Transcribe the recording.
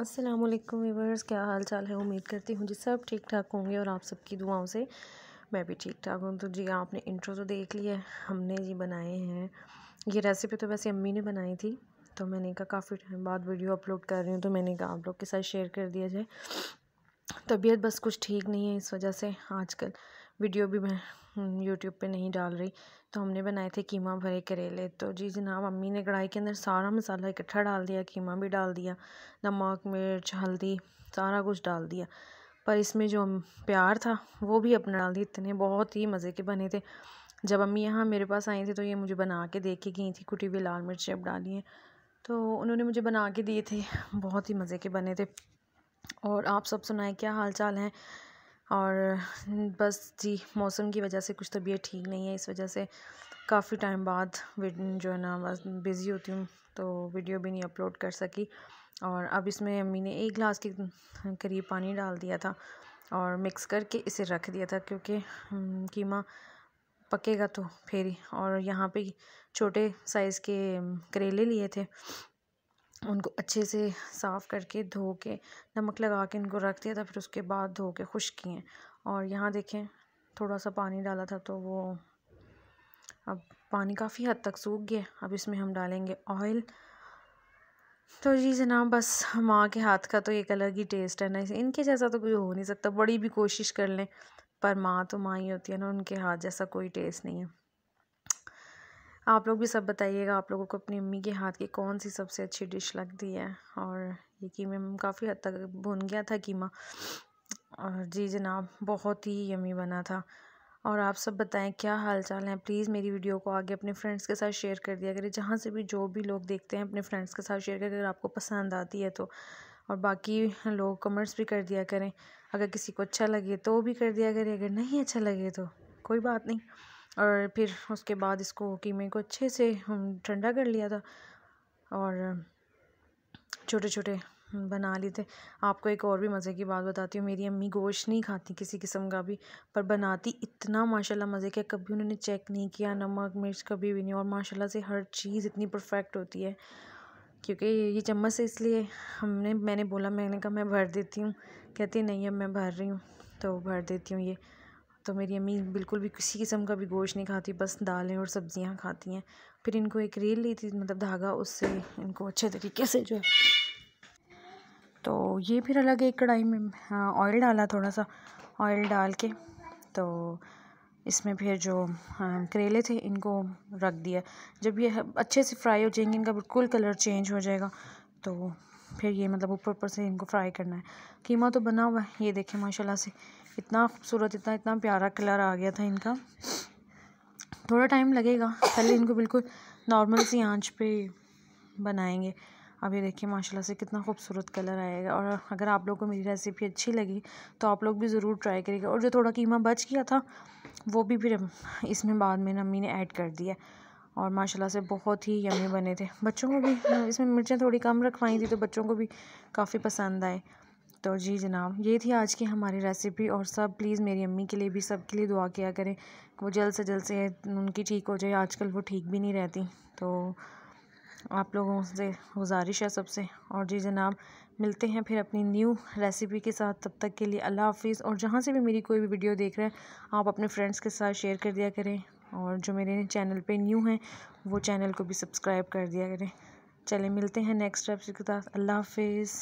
अस्सलाम वालेकुम वीवर्स क्या हाल चाल है उम्मीद करती हूँ जी सब ठीक ठाक होंगे और आप सबकी दुआओं से मैं भी ठीक ठाक हूँ तो जी आपने इंट्रो तो देख लिया हमने जी बनाए हैं ये रेसिपी तो वैसे अम्मी ने बनाई थी तो मैंने कहा काफ़ी टाइम बाद वीडियो अपलोड कर रही हूँ तो मैंने कहा आप लोग के साथ शेयर कर दिया जाए तबीयत बस कुछ ठीक नहीं है इस वजह से आजकल वीडियो भी मैं यूट्यूब हम्म, पे नहीं डाल रही तो हमने बनाए थे कीमा भरे करेले तो जी जनाब अम्मी ने कढ़ाई के अंदर सारा मसाला इकट्ठा डाल दिया कीमा भी डाल दिया नमक मिर्च हल्दी सारा कुछ डाल दिया पर इसमें जो प्यार था वो भी अपना डाल दिया इतने बहुत ही मज़े के बने थे जब अम्मी यहाँ मेरे पास आई थी तो ये मुझे बना के दे के गई थी कुटी हुई लाल मिर्चें अब डाली हैं तो उन्होंने मुझे बना के दिए थे बहुत ही मज़े के बने थे और आप सब सुनाए क्या हाल चाल हैं और बस जी मौसम की वजह से कुछ तबीयत ठीक नहीं है इस वजह से काफ़ी टाइम बाद जो है ना बस बिज़ी होती हूँ तो वीडियो भी नहीं अपलोड कर सकी और अब इसमें अम्मी ने एक गिलास के करीब पानी डाल दिया था और मिक्स करके इसे रख दिया था क्योंकि कीमा पकेगा तो फिर और यहाँ पे छोटे साइज़ के करेले लिए थे उनको अच्छे से साफ़ करके धो के नमक लगा के इनको रख दिया था फिर उसके बाद धो के खुश किए और यहाँ देखें थोड़ा सा पानी डाला था तो वो अब पानी काफ़ी हद तक सूख गया अब इसमें हम डालेंगे ऑयल तो जी जनाब बस माँ के हाथ का तो एक अलग ही टेस्ट है ना इनके जैसा तो कोई हो नहीं सकता बड़ी भी कोशिश कर लें पर माँ तो माँ ही होती है ना उनके हाथ जैसा कोई टेस्ट नहीं है आप लोग भी सब बताइएगा आप लोगों को अपनी अम्मी के हाथ की कौन सी सबसे अच्छी डिश लगती है और ये कीमे काफ़ी हद तक भुन गया था कीमा और जी जनाब बहुत ही यमी बना था और आप सब बताएं क्या हाल चाल है प्लीज़ मेरी वीडियो को आगे अपने फ्रेंड्स के साथ शेयर कर दिया करें जहाँ से भी जो भी लोग देखते हैं अपने फ्रेंड्स के साथ शेयर करें अगर आपको पसंद आती है तो और बाकी लोग कमेंट्स भी कर दिया करें अगर किसी को अच्छा लगे तो भी कर दिया करें अगर नहीं अच्छा लगे तो कोई बात नहीं और फिर उसके बाद इसको कीमे को अच्छे से हम ठंडा कर लिया था और छोटे छोटे बना लिए थे आपको एक और भी मज़े की बात बताती हूँ मेरी अम्मी गोश्त नहीं खाती किसी किस्म का भी पर बनाती इतना माशाल्लाह मज़े के कभी उन्होंने चेक नहीं किया नमक मिर्च कभी भी नहीं और माशाल्लाह से हर चीज़ इतनी परफेक्ट होती है क्योंकि ये चम्मच से इसलिए हमने मैंने बोला मैंने कहा मैं भर देती हूँ कहती नहीं अब मैं भर रही हूँ तो भर देती हूँ ये तो मेरी अम्मी बिल्कुल भी किसी किस्म का भी गोश्त नहीं खाती बस दालें और सब्ज़ियाँ खाती हैं फिर इनको एक रेल ली थी मतलब धागा उससे इनको अच्छे तरीके से जो है तो ये फिर अलग एक कढ़ाई में ऑयल हाँ, डाला थोड़ा सा ऑयल डाल के तो इसमें फिर जो हाँ, करेले थे इनको रख दिया जब ये अच्छे से फ्राई हो जाएंगे इनका बिल्कुल कलर चेंज हो जाएगा तो फिर ये मतलब ऊपर ऊपर से इनको फ्राई करना है कीमा तो बना हुआ है ये देखें माशाल्लाह से इतना खूबसूरत इतना इतना प्यारा कलर आ गया था इनका थोड़ा टाइम लगेगा पहले इनको बिल्कुल नॉर्मल सी आंच पे बनाएंगे अब ये देखिए माशाल्लाह से कितना खूबसूरत कलर आएगा और अगर आप लोगों को मेरी रेसिपी अच्छी लगी तो आप लोग भी ज़रूर ट्राई करिएगा और जो थोड़ा कीमा बच गया था वो भी फिर इसमें बाद में मम्मी ने ऐड कर दिया और माशाल्लाह से बहुत ही यमी बने थे बच्चों को भी इसमें मिर्चें थोड़ी कम रखवाई थी तो बच्चों को भी काफ़ी पसंद आए तो जी जनाब ये थी आज की हमारी रेसिपी और सब प्लीज़ मेरी अम्मी के लिए भी सब के लिए दुआ किया करें वो जल्द से जल्द से उनकी ठीक हो जाए आजकल वो ठीक भी नहीं रहती तो आप लोगों से गुजारिश है सबसे और जी जनाब मिलते हैं फिर अपनी न्यू रेसिपी के साथ तब तक के लिए अल्लाह हाफिज़ और जहाँ से भी मेरी कोई भी वीडियो देख रहे हैं आप अपने फ्रेंड्स के साथ शेयर कर दिया करें और जो मेरे चैनल पे न्यू हैं वो चैनल को भी सब्सक्राइब कर दिया करें चले मिलते हैं नेक्स्ट रेसिपी के साथ अल्लाह हाफिज़